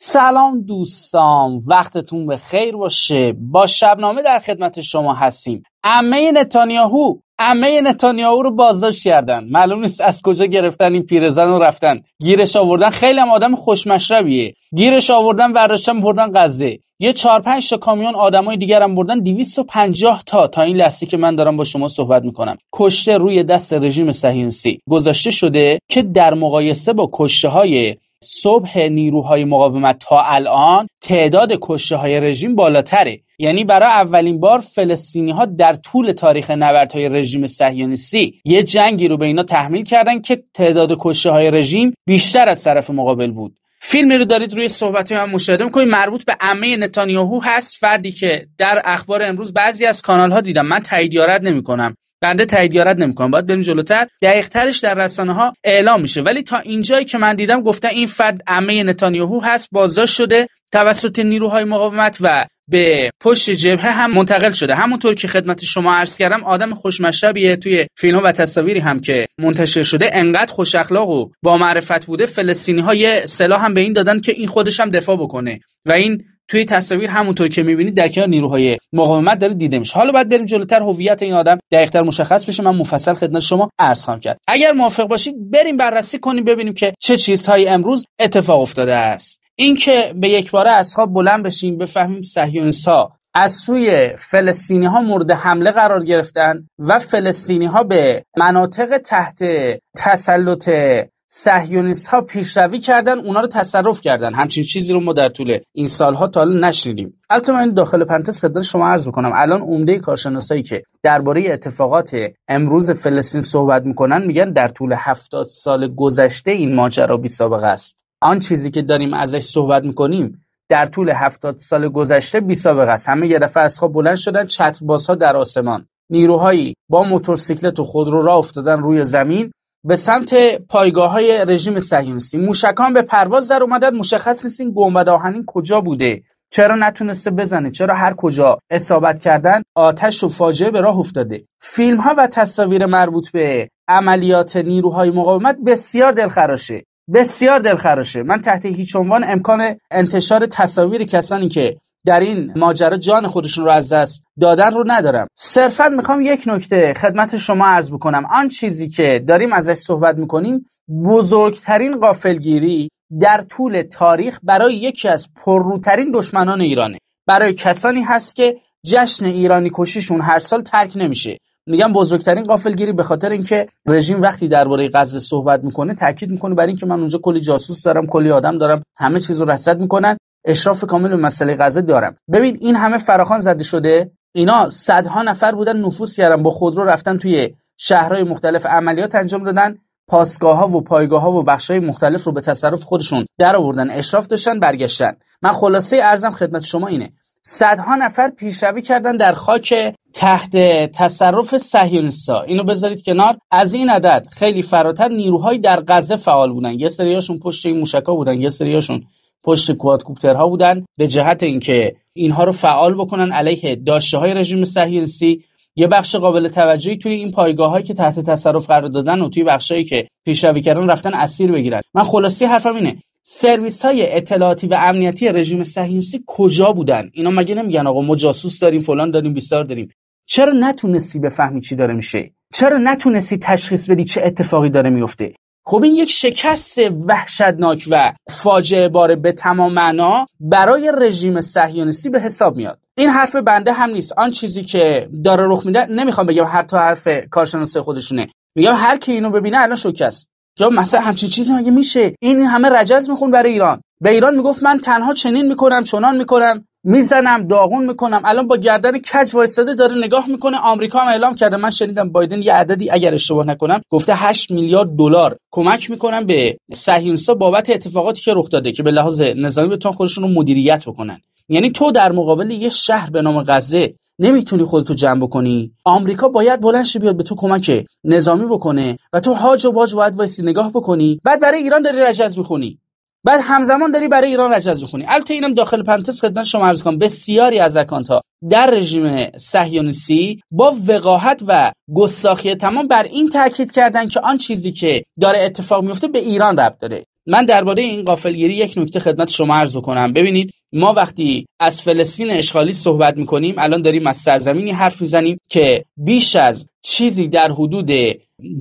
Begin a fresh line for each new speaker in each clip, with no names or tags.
سلام دوستان وقتتون به خیر باشه با شبنامه در خدمت شما هستیم امه نتانیاهو امه نتانیاهو رو بازداشت کردن معلوم نیست از کجا گرفتن این پیرزن رو رفتن گیرش آوردن خیلی هم آدم خوشمشربیه گیرش آوردن ورداشتن بردن غزه یه چهار پنج تا کامیون آدمای دیگر هم بردن 250 تا تا این لحظه که من دارم با شما صحبت میکنم کشته روی دست رژیم صهیونیستی گذاشته شده که در مقایسه با کشته های صبح نیروهای مقاومت تا الان تعداد کشته های رژیم بالاتره یعنی برای اولین بار فلسطینی ها در طول تاریخ نبردهای رژیم صهیونیستی یه جنگی رو به اینا تحمیل کردن که تعداد کشته های رژیم بیشتر از طرف مقابل بود فیلمی رو دارید روی صحبت من مشاهده میکنید مربوط به عمه نتانیاهو هست فردی که در اخبار امروز بعضی از کانال ها دیدم من تایید یارت نمی بنده تایید یارت نمیکنم باید بریم جلوتر ترش در رسانه ها اعلام میشه ولی تا اینجایی که من دیدم گفته این فرد عمه نتانیاهو هست بازداشت شده توسط نیروهای مقاومت و به پشت جبهه هم منتقل شده همونطور که خدمت شما عرض کردم آدم خوشمشربیه توی فیلم ها و تصاویری هم که منتشر شده انقدر خوش اخلاق و با معرفت بوده فلسطینی های سلاح هم به این دادن که این خودش هم دفاع بکنه و این توی تصاویر همونطور که میبینید در کنار نیروهای مقاومت داره دیده میشه حالا باید بریم جلوتر هویت این آدم دقیقتر مشخص بشه من مفصل خدمت شما عرض خواهم کرد اگر موافق باشید بریم بررسی کنیم ببینیم که چه چیزهایی امروز اتفاق افتاده است اینکه به یک باره از خواب بلند بشیم بفهمیم سهیونسا از سوی فلسطینی ها مورد حمله قرار گرفتن و فلسطینی ها به مناطق تحت تسلط سهیونیس ها پیشروی کردن اونا رو تصرف کردن همچین چیزی رو ما در طول این سالها تا حالا نشنیدیم البته من داخل پنتس خدمت شما عرض میکنم الان عمده کارشناسایی که درباره اتفاقات امروز فلسطین صحبت میکنن میگن در طول هفتاد سال گذشته این ماجرا بی سابقه است آن چیزی که داریم ازش صحبت میکنیم در طول هفتاد سال گذشته بی سابقه است همه یه دفعه از خواب بلند شدن چتربازها در آسمان نیروهایی با موتورسیکلت و خودرو را افتادن روی زمین به سمت پایگاه های رژیم سهیونسی. موشکان به پرواز در اومدد مشخص نیست این گنبد آهنین کجا بوده چرا نتونسته بزنه چرا هر کجا اصابت کردن آتش و فاجعه به راه افتاده فیلم ها و تصاویر مربوط به عملیات نیروهای مقاومت بسیار دلخراشه بسیار دلخراشه من تحت هیچ عنوان امکان انتشار تصاویر کسانی که در این ماجرا جان خودشون رو از دست دادن رو ندارم صرفا میخوام یک نکته خدمت شما عرض بکنم آن چیزی که داریم ازش صحبت میکنیم بزرگترین قافلگیری در طول تاریخ برای یکی از پرروترین دشمنان ایرانه برای کسانی هست که جشن ایرانی کشیشون هر سال ترک نمیشه میگم بزرگترین قافلگیری به خاطر اینکه رژیم وقتی درباره غزه صحبت میکنه تاکید میکنه برای اینکه من اونجا کلی جاسوس دارم کلی آدم دارم همه چیز رصد میکنن اشراف کامل به مسئله غزه دارم ببین این همه فراخان زده شده اینا صدها نفر بودن نفوس کردن با خودرو رفتن توی شهرهای مختلف عملیات انجام دادن پاسگاه ها و پایگاه ها و بخش های مختلف رو به تصرف خودشون در آوردن اشراف داشتن برگشتن من خلاصه ارزم خدمت شما اینه صدها نفر پیشروی کردن در خاک تحت تصرف سهیونسا اینو بذارید کنار از این عدد خیلی فراتر نیروهای در غزه فعال بودن یه سریاشون پشت این موشکا بودن یه سریاشون پشت ها بودن به جهت اینکه اینها رو فعال بکنن علیه داشته های رژیم صهیونیستی یه بخش قابل توجهی توی این پایگاه هایی که تحت تصرف قرار دادن و توی هایی که پیشروی کردن رفتن اسیر بگیرن من خلاصی حرفم اینه سرویس های اطلاعاتی و امنیتی رژیم صهیونیستی کجا بودن اینا مگه نمیگن آقا ما جاسوس داریم فلان داریم بیسار داریم چرا نتونستی بفهمی چی داره میشه چرا نتونستی تشخیص بدی چه اتفاقی داره میفته خب این یک شکست وحشتناک و فاجعه باره به تمام معنا برای رژیم صهیونیستی به حساب میاد این حرف بنده هم نیست آن چیزی که داره رخ میده نمیخوام بگم هر تا حرف کارشناس خودشونه میگم هر کی اینو ببینه الان شوکه است یا مثلا همچین چیزی مگه میشه این همه رجز میخون برای ایران به ایران میگفت من تنها چنین میکنم چنان میکنم میزنم داغون میکنم الان با گردن کج وایستاده داره نگاه میکنه آمریکا هم اعلام کرده من شنیدم بایدن یه عددی اگر اشتباه نکنم گفته 8 میلیارد دلار کمک میکنم به سهیونسا بابت اتفاقاتی که رخ داده که به لحاظ نظامی بتون خودشون رو مدیریت بکنن یعنی تو در مقابل یه شهر به نام غزه نمیتونی خودتو جمع بکنی آمریکا باید بلند بیاد به تو کمک نظامی بکنه و تو هاج و باج باید وایسی نگاه بکنی بعد برای ایران داری رجز میخونی بعد همزمان داری برای ایران رجز میخونی البته اینم داخل پنتس خدمت شما عرض کنم بسیاری از اکانت ها در رژیم صهیونیستی با وقاحت و گستاخی تمام بر این تاکید کردن که آن چیزی که داره اتفاق میفته به ایران ربط داره من درباره این قافلگیری یک نکته خدمت شما عرض کنم ببینید ما وقتی از فلسطین اشغالی صحبت میکنیم الان داریم از سرزمینی حرف میزنیم که بیش از چیزی در حدود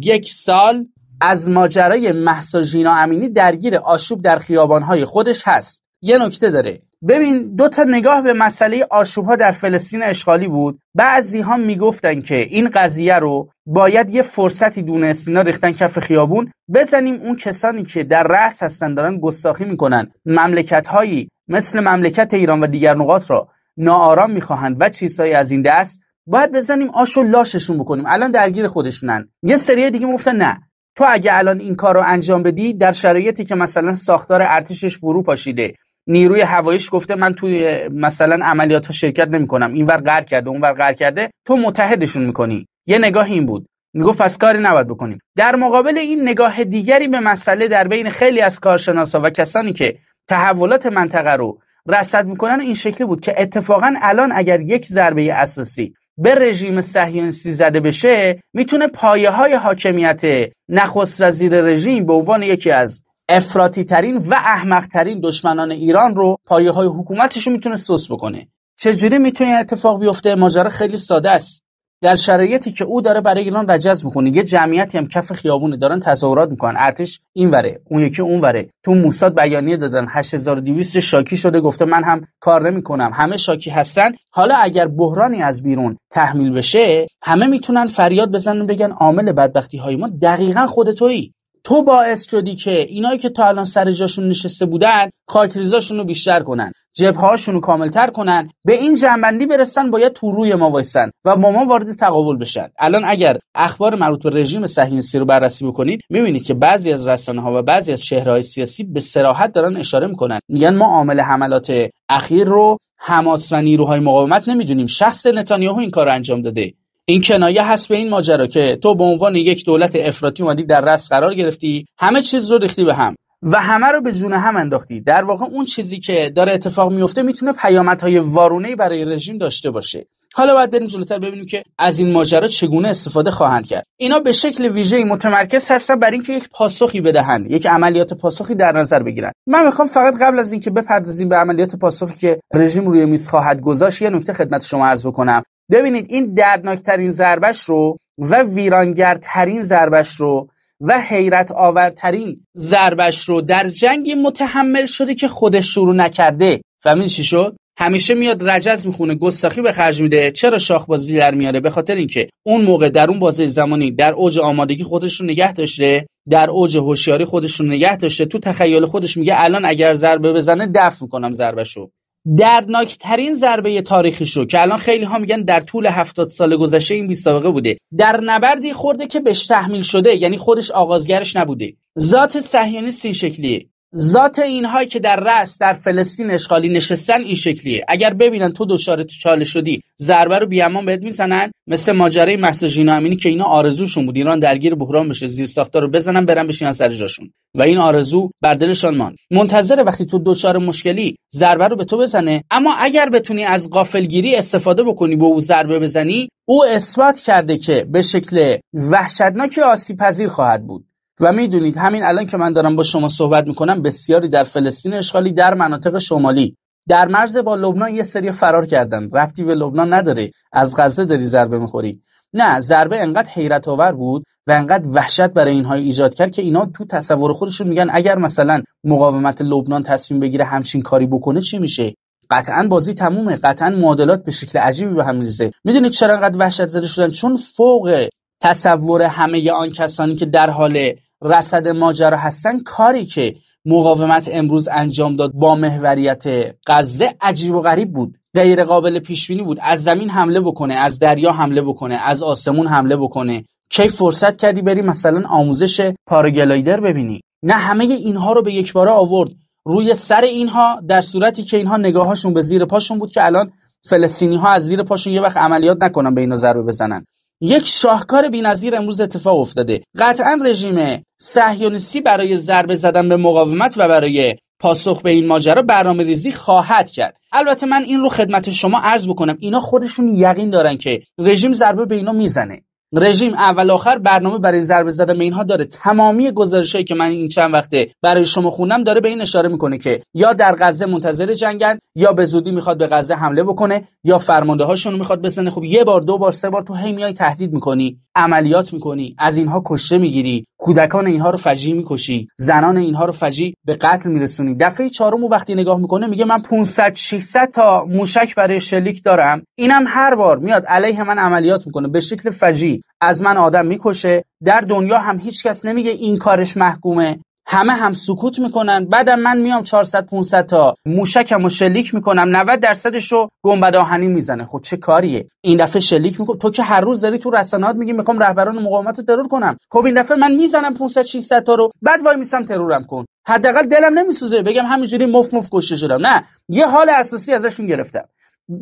یک سال از ماجرای محسا جینا امینی درگیر آشوب در خیابانهای خودش هست یه نکته داره ببین دو تا نگاه به مسئله آشوب ها در فلسطین اشغالی بود بعضی ها میگفتن که این قضیه رو باید یه فرصتی دونست اینا ریختن کف خیابون بزنیم اون کسانی که در رأس هستن دارن گستاخی میکنن مملکت هایی مثل مملکت ایران و دیگر نقاط را ناآرام میخواهند و چیزهایی از این دست باید بزنیم آش و لاششون بکنیم الان درگیر خودشونن یه سری دیگه میگفتن نه تو اگه الان این کار رو انجام بدی در شرایطی که مثلا ساختار ارتشش فرو پاشیده نیروی هوایش گفته من توی مثلا عملیات ها شرکت نمیکنم اینور قهر کرده اونور قهر کرده تو متحدشون میکنی یه نگاه این بود میگفت پس کاری نباید بکنیم در مقابل این نگاه دیگری به مسئله در بین خیلی از کارشناسا و کسانی که تحولات منطقه رو رصد میکنن این شکلی بود که اتفاقا الان اگر یک ضربه اساسی به رژیم صهیونیستی زده بشه میتونه پایه های حاکمیت نخست وزیر رژیم به عنوان یکی از افراطی ترین و احمق ترین دشمنان ایران رو پایه های حکومتش رو میتونه سوس بکنه چجوری میتونه اتفاق بیفته ماجرا خیلی ساده است در شرایطی که او داره برای ایران رجز میکنه یه جمعیتی هم کف خیابونه دارن تظاهرات میکنن ارتش اینوره اون یکی اونوره تو موساد بیانیه دادن 8200 شاکی شده گفته من هم کار نمیکنم همه شاکی هستن حالا اگر بحرانی از بیرون تحمیل بشه همه میتونن فریاد بزنن بگن عامل بدبختی های ما دقیقا خود تویی تو باعث شدی که اینایی که تا الان سر جاشون نشسته بودن خاکریزاشون رو بیشتر کنن هاشون رو کاملتر کنن به این جنبندی برسن باید تو روی ما وایسن و با ما وارد تقابل بشن الان اگر اخبار مربوط به رژیم صهیونیستی رو بررسی بکنید میبینید که بعضی از رسانه ها و بعضی از چهره سیاسی به سراحت دارن اشاره میکنن میگن ما عامل حملات اخیر رو حماس و نیروهای مقاومت نمیدونیم شخص نتانیاهو این کار انجام داده این کنایه هست به این ماجرا که تو به عنوان یک دولت افراطی اومدی در رأس قرار گرفتی همه چیز رو ریختی به هم و همه رو به جون هم انداختی در واقع اون چیزی که داره اتفاق میفته میتونه پیامدهای وارونه برای رژیم داشته باشه حالا باید بریم جلوتر ببینیم که از این ماجرا چگونه استفاده خواهند کرد اینا به شکل ویژه‌ای متمرکز هستن بر اینکه یک پاسخی بدهند یک عملیات پاسخی در نظر بگیرن من میخوام فقط قبل از اینکه بپردازیم به عملیات پاسخی که رژیم روی میز خواهد گذاشت یه نکته خدمت شما عرض بکنم ببینید این دردناکترین ضربش رو و ویرانگرترین ضربش رو و حیرت آورترین ضربش رو در جنگی متحمل شده که خودش شروع نکرده فهمید چی شد همیشه میاد رجز میخونه گستاخی به خرج میده چرا شاخ بازی در میاره به خاطر اینکه اون موقع در اون بازه زمانی در اوج آمادگی خودش رو نگه داشته در اوج هوشیاری خودش رو نگه داشته تو تخیل خودش میگه الان اگر ضربه بزنه دفع میکنم ضربه شو دردناکترین ضربه تاریخی شو که الان خیلی ها میگن در طول 70 سال گذشته این بیسابقه سابقه بوده در نبردی خورده که بهش تحمیل شده یعنی خودش آغازگرش نبوده ذات صهیونیست این شکلیه ذات اینهایی که در رأس در فلسطین اشغالی نشستن این شکلیه اگر ببینن تو تو چاله شدی ضربه رو بیامان بهت میزنن مثل ماجرای محسا جینامینی که اینا آرزوشون بود ایران درگیر بحران بشه زیر ساختا رو بزنن برن بشینن سر جاشون و این آرزو بر دلشان ماند منتظر وقتی تو دچار مشکلی ضربه رو به تو بزنه اما اگر بتونی از غافلگیری استفاده بکنی به او ضربه بزنی او اثبات کرده که به شکل وحشتناکی آسیب خواهد بود و میدونید همین الان که من دارم با شما صحبت میکنم بسیاری در فلسطین اشغالی در مناطق شمالی در مرز با لبنان یه سری فرار کردن رفتی به لبنان نداره از غزه داری ضربه میخوری نه ضربه انقدر حیرت آور بود و انقدر وحشت برای اینها ایجاد کرد که اینا تو تصور خودشون میگن اگر مثلا مقاومت لبنان تصمیم بگیره همچین کاری بکنه چی میشه قطعا بازی تمومه قطعا معادلات به شکل عجیبی به هم میریزه میدونید چرا انقدر وحشت زده شدن چون فوق تصور همه آن کسانی که در حال رسد ماجرا هستن کاری که مقاومت امروز انجام داد با محوریت غزه عجیب و غریب بود غیر قابل پیش بینی بود از زمین حمله بکنه از دریا حمله بکنه از آسمون حمله بکنه کی فرصت کردی بری مثلا آموزش پاراگلایدر ببینی نه همه اینها رو به یکباره آورد روی سر اینها در صورتی که اینها نگاهاشون به زیر پاشون بود که الان فلسطینی ها از زیر پاشون یه وقت عملیات نکنن به اینا ضربه بزنن یک شاهکار بینظیر امروز اتفاق افتاده قطعا رژیم صهیونیستی برای ضربه زدن به مقاومت و برای پاسخ به این ماجرا برنامه ریزی خواهد کرد البته من این رو خدمت شما عرض بکنم اینا خودشون یقین دارن که رژیم ضربه به اینا میزنه رژیم اول آخر برنامه برای ضربه زدن به اینها داره تمامی گزارشهایی که من این چند وقته برای شما خوندم داره به این اشاره میکنه که یا در غزه منتظر جنگن یا به زودی میخواد به غزه حمله بکنه یا فرمانده هاشون رو میخواد بزنه خب یه بار دو بار سه بار تو هی میای تهدید میکنی عملیات میکنی از اینها کشته میگیری کودکان اینها رو فجی میکشی زنان اینها رو فجی به قتل میرسونی دفعه چهارم وقتی نگاه میکنه میگه من 500 600 تا موشک برای شلیک دارم اینم هر بار میاد علیه من عملیات میکنه به شکل فجی از من آدم میکشه در دنیا هم هیچکس نمیگه این کارش محکومه همه هم سکوت میکنن بعد من میام 400 500 تا موشکم و شلیک میکنم 90 درصدش رو گنبد آهنی میزنه خب چه کاریه این دفعه شلیک میکنم تو که هر روز داری تو رسانه‌ها میگی میخوام رهبران مقاومت رو ترور کنم خب این دفعه من میزنم 500 600 تا رو بعد وای میسم ترورم کن حداقل دلم نمیسوزه بگم همینجوری مف مف کشته شدم نه یه حال اساسی ازشون گرفتم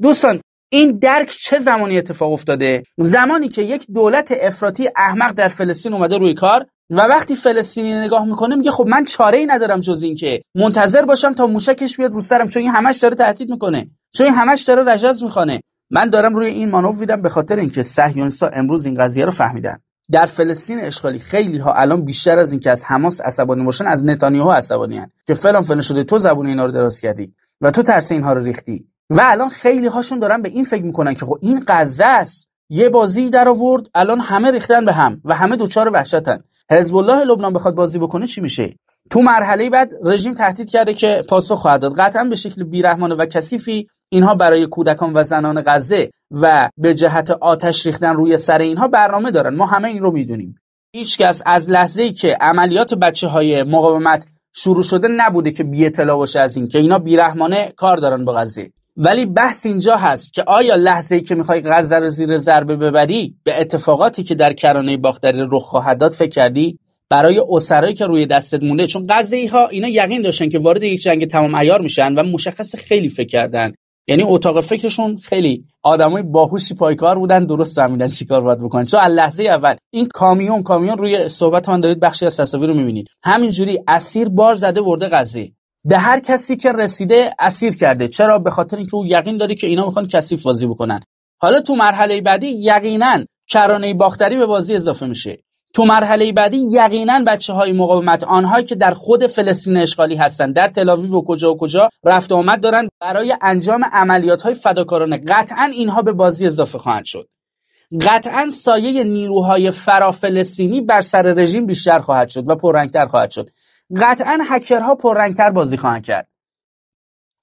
دوستان این درک چه زمانی اتفاق افتاده زمانی که یک دولت افراطی احمق در فلسطین اومده روی کار و وقتی فلسطینی نگاه میکنه میگه خب من چاره ای ندارم جز این که منتظر باشم تا موشکش بیاد رو سرم چون این همش داره تهدید میکنه چون این همش داره رجز میخوانه من دارم روی این مانو میدم به خاطر اینکه سهیونسا امروز این قضیه رو فهمیدن در فلسطین اشغالی خیلی ها الان بیشتر از اینکه از حماس عصبانی باشن از نتانیاهو عصبانی که فلان فلان شده تو زبون اینا رو دراز کردی و تو ترس اینها رو ریختی و الان خیلی هاشون دارن به این فکر میکنن که خب این غزه است یه بازی در آورد الان همه ریختن به هم و همه دوچار وحشتن حزب الله لبنان بخواد بازی بکنه چی میشه تو مرحله بعد رژیم تهدید کرده که پاسخ خواهد داد قطعا به شکل بیرحمانه و کثیفی اینها برای کودکان و زنان غزه و به جهت آتش ریختن روی سر اینها برنامه دارن ما همه این رو میدونیم کس از لحظه ای که عملیات بچه های مقاومت شروع شده نبوده که بی اطلاع باشه از این که اینا بیرحمانه کار دارن با غزه ولی بحث اینجا هست که آیا لحظه ای که میخوای غزه رو زیر ضربه ببری به اتفاقاتی که در کرانه باختری رخ خواهد داد فکر کردی برای اسرایی که روی دستت مونده چون غزه ها اینا یقین داشتن که وارد یک جنگ تمام عیار میشن و مشخص خیلی فکر کردن یعنی اتاق فکرشون خیلی آدمای باهوشی پایکار بودن درست فهمیدن چیکار باید بکنن چون لحظه اول این کامیون کامیون روی صحبت من دارید بخشی از تصاویر رو میبینید همینجوری اسیر بار زده برده غزه به هر کسی که رسیده اسیر کرده چرا به خاطر اینکه او یقین داره که اینا میخوان کثیف بازی بکنن حالا تو مرحله بعدی یقینا کرانه باختری به بازی اضافه میشه تو مرحله بعدی یقینا بچه های مقاومت آنهایی که در خود فلسطین اشغالی هستند در تلاویو و کجا و کجا رفت و آمد دارند برای انجام عملیات های فداکارانه قطعا اینها به بازی اضافه خواهند شد قطعا سایه نیروهای فرافلسطینی بر سر رژیم بیشتر خواهد شد و پررنگتر خواهد شد قطعا هکرها پررنگتر بازی خواهند کرد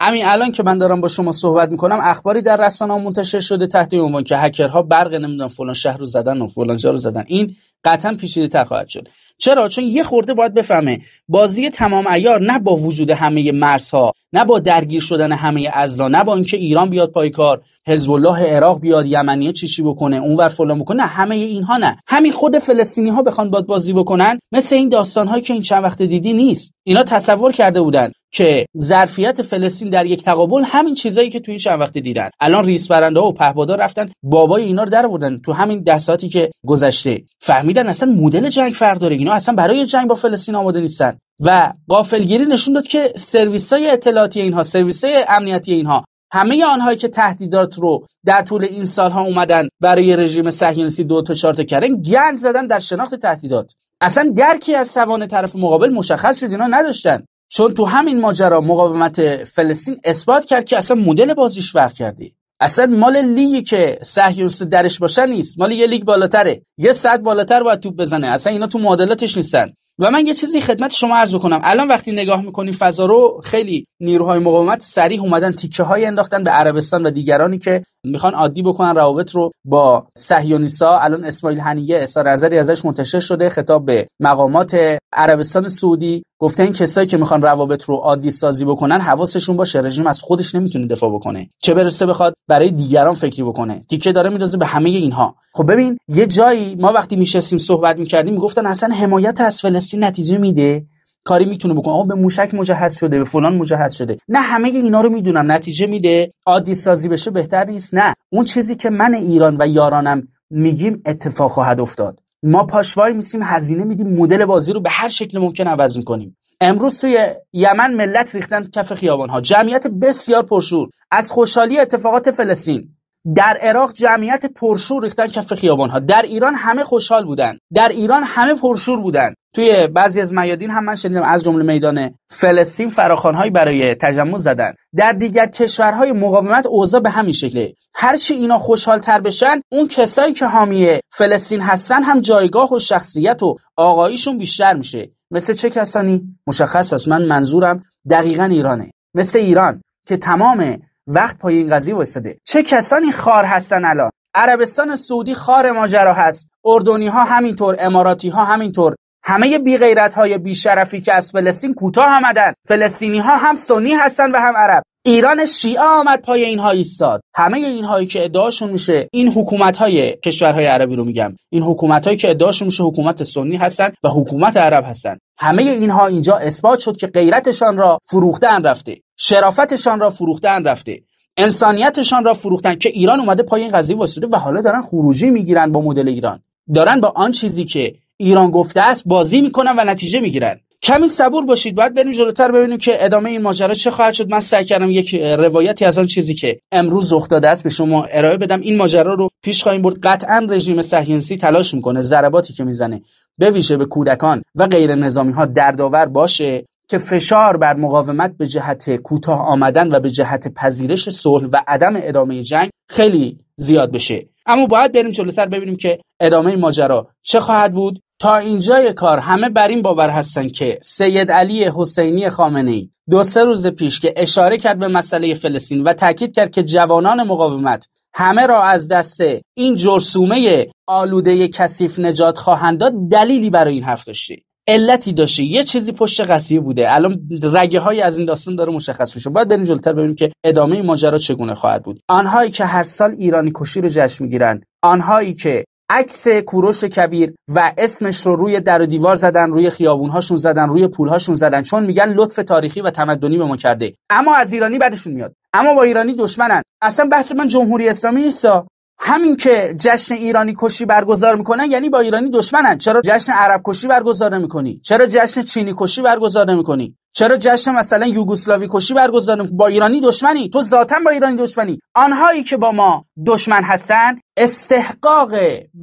همین الان که من دارم با شما صحبت میکنم اخباری در رسانه منتشر شده تحت عنوان که هکرها برق نمیدونم فلان شهر رو زدن و فلان جا رو زدن این قطعا پیشیده تر خواهد شد چرا چون یه خورده باید بفهمه بازی تمام ایار نه با وجود همه مرزها نه با درگیر شدن همه ازلا نه با اینکه ایران بیاد پای کار حزب الله عراق بیاد یمنی چی چی بکنه اونور فلان بکنه همه اینها نه همین خود فلسطینی ها بخوان باد بازی بکنن مثل این داستان هایی که این چند وقت دیدی نیست اینا تصور کرده بودن که ظرفیت فلسطین در یک تقابل همین چیزایی که تو این چند وقت دیدن الان ریس برنده ها و پهپادها رفتن بابای اینا رو در تو همین ده ساعتی که گذشته فهمیدن اصلا مدل جنگ فرداره اینا اصلا برای جنگ با فلسطین آماده نیستن و قافلگیری نشون داد که سرویس های اطلاعاتی اینها سرویس های امنیتی اینها همه آنهایی که تهدیدات رو در طول این سالها اومدن برای رژیم صهیونیستی دو تا چهار تا کردن گند زدن در شناخت تهدیدات اصلا درکی از توان طرف مقابل مشخص شد اینا نداشتن چون تو همین ماجرا مقاومت فلسطین اثبات کرد که اصلا مدل بازیش فرق کرده اصلا مال لیگی که سهیونس درش باشه نیست مال یه لیگ بالاتره یه صد بالاتر باید توپ بزنه اصلا اینا تو معادلاتش نیستن و من یه چیزی خدمت شما عرض کنم الان وقتی نگاه میکنیم فضا رو خیلی نیروهای مقاومت سریع اومدن تیکه های انداختن به عربستان و دیگرانی که میخوان عادی بکنن روابط رو با سهیونیسا، الان اسماعیل هنیه اظهار نظری ازش منتشر شده خطاب به مقامات عربستان سعودی گفته این کسایی که میخوان روابط رو عادی سازی بکنن حواسشون باشه رژیم از خودش نمیتونه دفاع بکنه چه برسه بخواد برای دیگران فکری بکنه تیکه داره میندازه به همه اینها خب ببین یه جایی ما وقتی میشستیم صحبت میکردیم میگفتن اصلا حمایت از فلسطین نتیجه میده کاری میتونه بکنه آقا به موشک مجهز شده به فلان مجهز شده نه همه اینا رو میدونم نتیجه میده عادی سازی بشه بهتر نیست نه اون چیزی که من ایران و یارانم میگیم اتفاق خواهد افتاد ما پاشوای میسیم هزینه میدیم مدل بازی رو به هر شکل ممکن عوض میکنیم امروز توی یمن ملت ریختن کف خیابان ها جمعیت بسیار پرشور از خوشحالی اتفاقات فلسطین در عراق جمعیت پرشور ریختن کف خیابان ها در ایران همه خوشحال بودن در ایران همه پرشور بودن توی بعضی از میادین هم من شنیدم از جمله میدان فلسطین فراخوانهایی برای تجمع زدن در دیگر کشورهای مقاومت اوضاع به همین شکله هرچی اینا خوشحال تر بشن اون کسایی که حامی فلسطین هستن هم جایگاه و شخصیت و آقاییشون بیشتر میشه مثل چه کسانی مشخص است من منظورم دقیقا ایرانه مثل ایران که تمام وقت پای این قضیه وایساده چه کسانی خار هستن الان عربستان سعودی خار ماجرا هست اردنی ها همینطور اماراتی ها همینطور همه بی غیرت های بی شرفی که از فلسطین کوتاه آمدن فلسطینی ها هم سنی هستند و هم عرب ایران شیعه آمد پای اینها ایستاد همه هایی که ادعاشون میشه این حکومت های کشورهای عربی رو میگم این حکومت هایی که ادعاشون میشه حکومت سنی هستن و حکومت عرب هستن همه اینها اینجا اثبات شد که غیرتشان را فروختن رفته شرافتشان را فروختن رفته انسانیتشان را فروختن که ایران اومده پای این قضیه واسطه و حالا دارن خروجی میگیرن با مدل ایران دارن با آن چیزی که ایران گفته است بازی میکنن و نتیجه میگیرن کمی صبور باشید باید بریم جلوتر ببینیم که ادامه این ماجرا چه خواهد شد من سعی کردم یک روایتی از آن چیزی که امروز رخ داده است به شما ارائه بدم این ماجرا رو پیش خواهیم برد قطعا رژیم صهیونیستی تلاش میکنه ضرباتی که میزنه به ویژه به کودکان و غیر نظامی ها دردآور باشه که فشار بر مقاومت به جهت کوتاه آمدن و به جهت پذیرش صلح و عدم ادامه جنگ خیلی زیاد بشه اما باید بریم جلوتر ببینیم که ادامه ماجرا چه خواهد بود تا اینجای کار همه بر این باور هستن که سید علی حسینی خامنه ای دو سه روز پیش که اشاره کرد به مسئله فلسطین و تاکید کرد که جوانان مقاومت همه را از دست این جرسومه آلوده کثیف نجات خواهند داد دلیلی برای این حرف داشته علتی داشته یه چیزی پشت قضیه بوده الان رگه های از این داستان داره مشخص میشه باید بریم جلوتر ببینیم که ادامه ماجرا چگونه خواهد بود آنهایی که هر سال ایرانی کشی رو جشن میگیرن آنهایی که عکس کوروش کبیر و اسمش رو روی در و دیوار زدن روی خیابون‌هاشون زدن روی پولهاشون زدن چون میگن لطف تاریخی و تمدنی به ما کرده اما از ایرانی بعدشون میاد اما با ایرانی دشمنن اصلا بحث من جمهوری اسلامی نیستا همین که جشن ایرانی کشی برگزار میکنن یعنی با ایرانی دشمنن چرا جشن عرب کشی برگزار نمیکنی چرا جشن چینی کشی برگزار نمیکنی چرا جشن مثلا یوگسلاوی کشی برگزار با ایرانی دشمنی تو ذاتا با ایرانی دشمنی آنهایی که با ما دشمن هستن استحقاق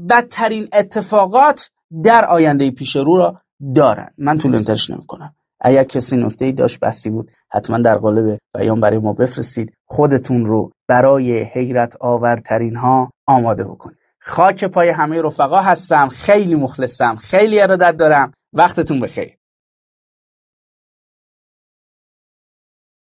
بدترین اتفاقات در آینده پیش رو را دارن من طول انترش نمیکنم اگر کسی نکته ای داشت بحثی بود حتما در قالب بیان برای ما بفرستید خودتون رو برای حیرت آورترین ها آماده بکنید خاک پای همه رفقا هستم خیلی مخلصم خیلی ارادت دارم وقتتون بخیر